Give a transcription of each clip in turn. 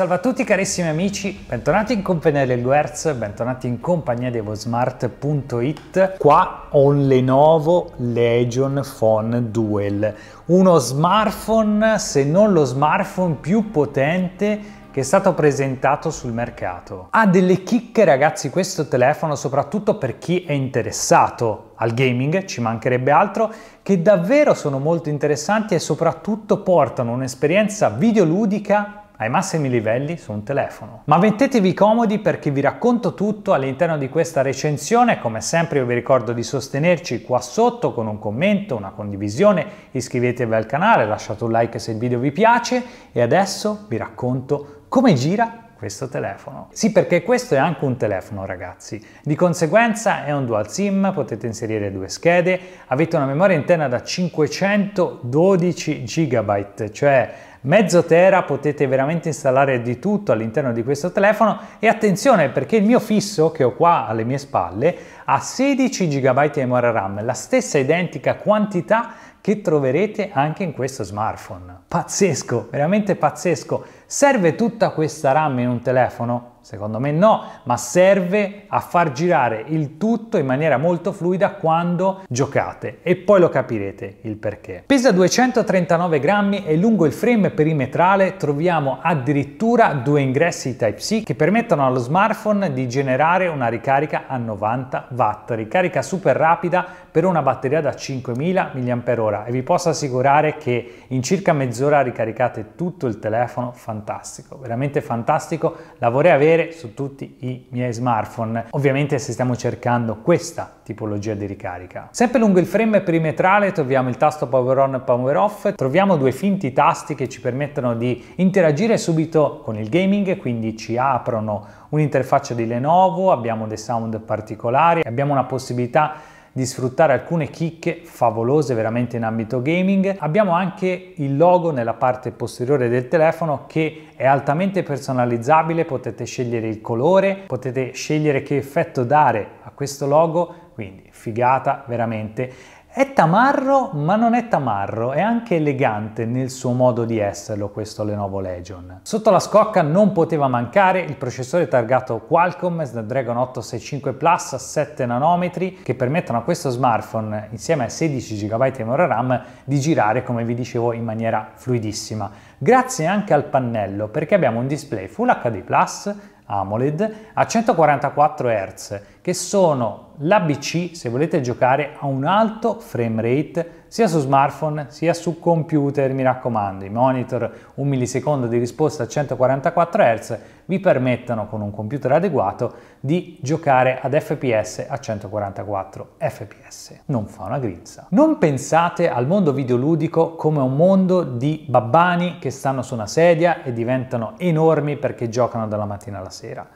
salve a tutti carissimi amici, bentornati in compagnia del Guerz, bentornati in compagnia di evosmart.it. Qua ho un Lenovo Legion Phone Duel, uno smartphone, se non lo smartphone più potente che è stato presentato sul mercato. Ha delle chicche ragazzi questo telefono, soprattutto per chi è interessato al gaming, ci mancherebbe altro, che davvero sono molto interessanti e soprattutto portano un'esperienza videoludica ai massimi livelli su un telefono. Ma mettetevi comodi perché vi racconto tutto all'interno di questa recensione, come sempre io vi ricordo di sostenerci qua sotto con un commento, una condivisione, iscrivetevi al canale, lasciate un like se il video vi piace e adesso vi racconto come gira questo telefono. Sì, perché questo è anche un telefono, ragazzi. Di conseguenza è un dual SIM, potete inserire due schede, avete una memoria interna da 512 GB, cioè Mezzo tera potete veramente installare di tutto all'interno di questo telefono e attenzione perché il mio fisso che ho qua alle mie spalle ha 16 GB di memoria RAM, la stessa identica quantità che troverete anche in questo smartphone. Pazzesco, veramente pazzesco. Serve tutta questa RAM in un telefono? Secondo me no, ma serve a far girare il tutto in maniera molto fluida quando giocate e poi lo capirete il perché. Pesa 239 grammi e lungo il frame perimetrale troviamo addirittura due ingressi Type-C che permettono allo smartphone di generare una ricarica a 90 watt, ricarica super rapida per una batteria da 5000 mAh e vi posso assicurare che in circa mezz'ora ricaricate tutto il telefono, fantastico, veramente fantastico, la vorrei avere avere su tutti i miei smartphone, ovviamente se stiamo cercando questa tipologia di ricarica. Sempre lungo il frame perimetrale troviamo il tasto power on e power off, troviamo due finti tasti che ci permettono di interagire subito con il gaming, quindi ci aprono un'interfaccia di Lenovo, abbiamo dei sound particolari, abbiamo una possibilità di sfruttare alcune chicche favolose veramente in ambito gaming. Abbiamo anche il logo nella parte posteriore del telefono che è altamente personalizzabile, potete scegliere il colore, potete scegliere che effetto dare a questo logo, quindi figata veramente è tamarro, ma non è tamarro, è anche elegante nel suo modo di esserlo questo Lenovo Legion. Sotto la scocca non poteva mancare il processore targato Qualcomm Snapdragon 865 Plus a 7 nanometri che permettono a questo smartphone insieme a 16 GB di memoria RAM di girare come vi dicevo in maniera fluidissima. Grazie anche al pannello perché abbiamo un display Full HD Plus AMOLED a 144 Hz che sono l'ABC se volete giocare a un alto frame rate sia su smartphone sia su computer, mi raccomando, i monitor un millisecondo di risposta a 144 Hz vi permettono con un computer adeguato di giocare ad FPS a 144 FPS. Non fa una grinza. Non pensate al mondo videoludico come un mondo di babbani che stanno su una sedia e diventano enormi perché giocano dalla mattina alla sera.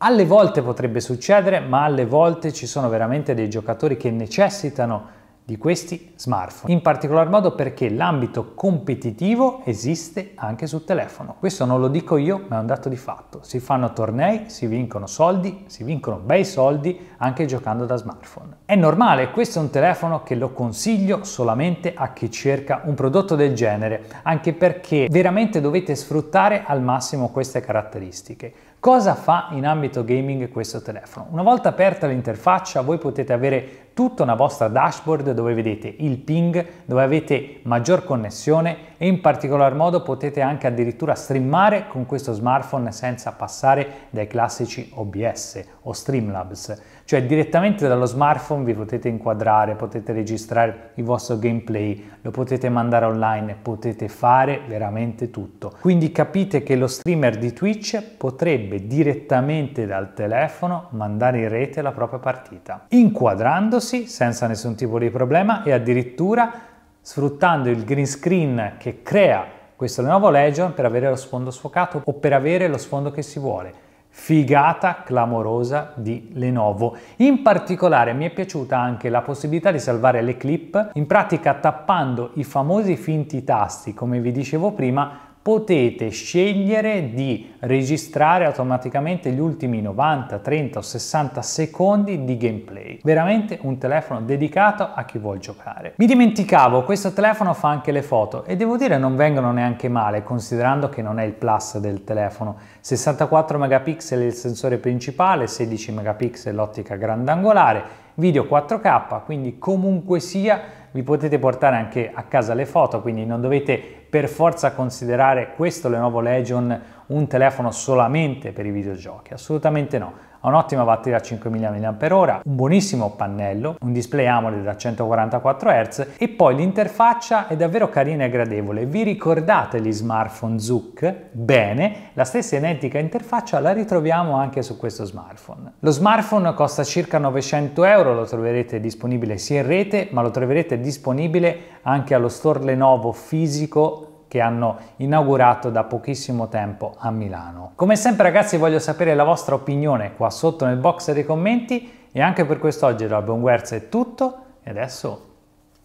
Alle volte potrebbe succedere, ma alle volte ci sono veramente dei giocatori che necessitano di questi smartphone, in particolar modo perché l'ambito competitivo esiste anche sul telefono. Questo non lo dico io, ma è un dato di fatto. Si fanno tornei, si vincono soldi, si vincono bei soldi anche giocando da smartphone. È normale, questo è un telefono che lo consiglio solamente a chi cerca un prodotto del genere, anche perché veramente dovete sfruttare al massimo queste caratteristiche. Cosa fa in ambito gaming questo telefono? Una volta aperta l'interfaccia voi potete avere tutta una vostra dashboard dove vedete il ping, dove avete maggior connessione, e in particolar modo potete anche addirittura streamare con questo smartphone senza passare dai classici OBS o Streamlabs, cioè direttamente dallo smartphone vi potete inquadrare, potete registrare il vostro gameplay, lo potete mandare online, potete fare veramente tutto. Quindi capite che lo streamer di Twitch potrebbe direttamente dal telefono mandare in rete la propria partita, inquadrandosi senza nessun tipo di problema e addirittura sfruttando il green screen che crea questo Lenovo Legion per avere lo sfondo sfocato o per avere lo sfondo che si vuole figata clamorosa di Lenovo. In particolare mi è piaciuta anche la possibilità di salvare le clip, in pratica tappando i famosi finti tasti, come vi dicevo prima, potete scegliere di registrare automaticamente gli ultimi 90, 30 o 60 secondi di gameplay. Veramente un telefono dedicato a chi vuol giocare. Mi dimenticavo, questo telefono fa anche le foto e devo dire non vengono neanche male considerando che non è il plus del telefono. 64 megapixel il sensore principale, 16 megapixel l'ottica grandangolare, video 4K, quindi comunque sia vi potete portare anche a casa le foto, quindi non dovete per forza considerare questo Lenovo Legion un telefono solamente per i videogiochi, assolutamente no. Ha un'ottima batteria a 5000 mAh, un buonissimo pannello, un display AMOLED da 144 Hz e poi l'interfaccia è davvero carina e gradevole. Vi ricordate gli smartphone Zook? Bene, la stessa identica interfaccia la ritroviamo anche su questo smartphone. Lo smartphone costa circa 900 euro, lo troverete disponibile sia in rete ma lo troverete disponibile anche allo store Lenovo fisico che hanno inaugurato da pochissimo tempo a Milano. Come sempre ragazzi voglio sapere la vostra opinione qua sotto nel box dei commenti e anche per quest'oggi dal Buon Guerza è tutto e adesso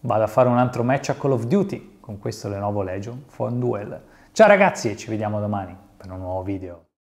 vado a fare un altro match a Call of Duty con questo Lenovo Legion Phone Duel. Ciao ragazzi e ci vediamo domani per un nuovo video.